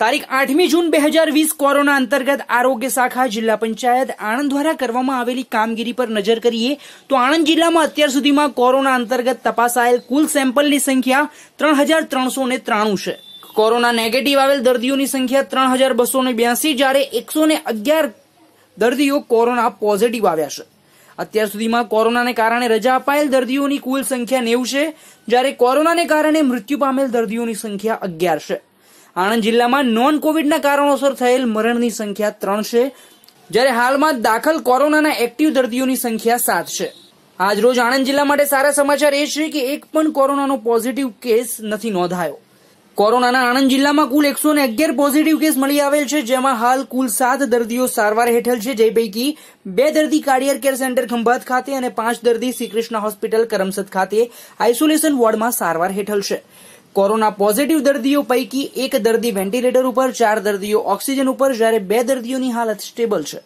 તારીખ આઠમી જૂન બે હજાર વીસ કોરોના અંતર્ગત આરોગ્ય શાખા જિલ્લા પંચાયત આણંદ દ્વારા કરવામાં આવેલી કામગીરી પર નજર કરીએ તો આણંદ જિલ્લામાં અત્યાર સુધીમાં કોરોના અંતર્ગત તપાસાયેલ કુલ સેમ્પલની સંખ્યા ત્રણ હજાર ત્રણસો ને ત્રાણું છે કોરોના નેગેટિવ આવેલ દર્દીઓની સંખ્યા ત્રણ હજાર બસો ને બ્યાસી જ્યારે એકસો ને અગિયાર દર્દીઓ કોરોના પોઝિટિવ આવ્યા છે અત્યાર સુધીમાં કોરોનાને કારણે રજા અપાયેલ દર્દીઓની કુલ સંખ્યા નેવું છે જ્યારે કોરોનાને કારણે મૃત્યુ પામેલ દર્દીઓની સંખ્યા અગિયાર છે આણંદ જિલ્લામાં નોન કોવિડના કારણોસર થયેલ મરણની સંખ્યા ત્રણ છે જ્યારે હાલમાં દાખલ કોરોનાના એક્ટિવ દર્દીઓની સંખ્યા સાત છે આજરોજ આણંદ જિલ્લા માટે સારા સમાચાર એ છે કે એક પણ કોરોનાનો પોઝિટિવ કેસ નથી નોંધાયો કોરોનાના આણંદ જિલ્લામાં કુલ એકસો અગિયાર પોઝિટિવ કેસ મળી આવેલ છે જેમાં હાલ કુલ સાત દર્દીઓ સારવાર હેઠળ છે જે પૈકી બે દર્દી કાર્ડિયર કેર સેન્ટર ખંભાત ખાતે અને પાંચ દર્દી શ્રીકૃષ્ણ હોસ્પિટલ કરમસદ ખાતે આઇસોલેશન વોર્ડમાં સારવાર હેઠળ છે કોરોના પોઝિટિવ દર્દીઓ પૈકી એક દર્દી વેન્ટિલેટર ઉપર ચાર દર્દીઓ ઓક્સિજન ઉપર જ્યારે બે દર્દીઓની હાલત સ્ટેબલ છે